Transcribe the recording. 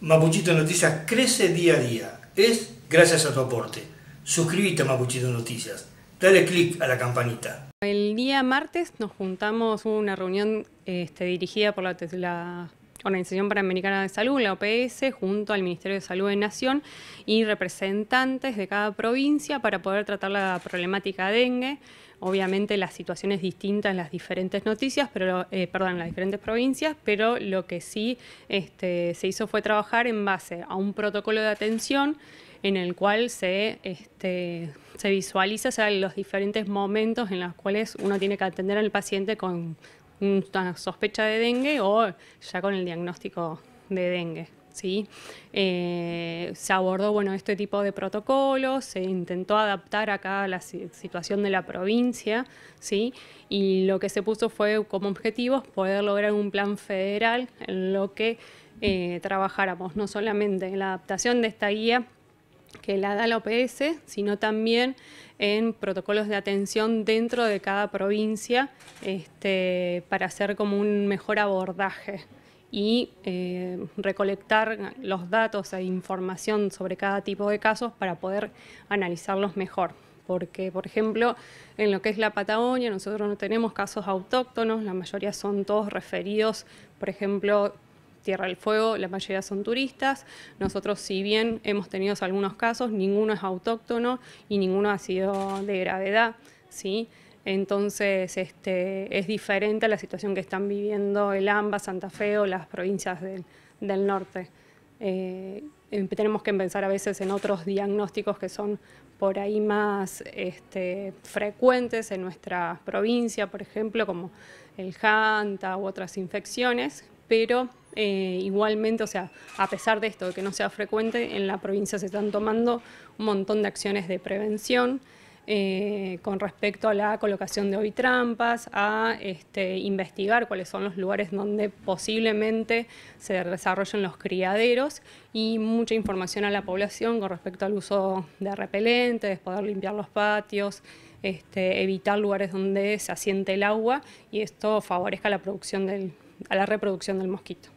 Mapuchito Noticias crece día a día. Es gracias a tu aporte. Suscríbete a Mapuchito Noticias. Dale click a la campanita. El día martes nos juntamos, una reunión este, dirigida por la, la Organización Panamericana de Salud, la OPS, junto al Ministerio de Salud de Nación y representantes de cada provincia para poder tratar la problemática dengue. Obviamente las situaciones distintas en las diferentes noticias, pero eh, perdón, las diferentes provincias, pero lo que sí este, se hizo fue trabajar en base a un protocolo de atención en el cual se, este, se visualiza o los diferentes momentos en los cuales uno tiene que atender al paciente con una sospecha de dengue o ya con el diagnóstico de dengue. ¿sí? Eh, se abordó bueno, este tipo de protocolos, se intentó adaptar acá a la situación de la provincia, ¿sí? y lo que se puso fue como objetivo poder lograr un plan federal en lo que eh, trabajáramos no solamente en la adaptación de esta guía que la da la OPS, sino también en protocolos de atención dentro de cada provincia este, para hacer como un mejor abordaje y eh, recolectar los datos e información sobre cada tipo de casos para poder analizarlos mejor. Porque, por ejemplo, en lo que es la Patagonia, nosotros no tenemos casos autóctonos, la mayoría son todos referidos, por ejemplo, Tierra del Fuego, la mayoría son turistas. Nosotros, si bien hemos tenido algunos casos, ninguno es autóctono y ninguno ha sido de gravedad, ¿sí? Entonces, este, es diferente a la situación que están viviendo el AMBA, Santa Fe o las provincias del, norte. Eh, em, tenemos que pensar a veces en otros diagnósticos que son por ahí más este, frecuentes en nuestra provincia, por ejemplo, como el Hanta u otras infecciones, pero eh, igualmente, o sea, a pesar de esto, de que no sea frecuente, en la provincia se están tomando un montón de acciones de prevención. Eh, con respecto a la colocación de hoy trampas, a este, investigar cuáles son los lugares donde posiblemente se desarrollen los criaderos y mucha información a la población con respecto al uso de repelentes, poder limpiar los patios, este, evitar lugares donde se asiente el agua y esto favorezca la producción del a la reproducción del mosquito.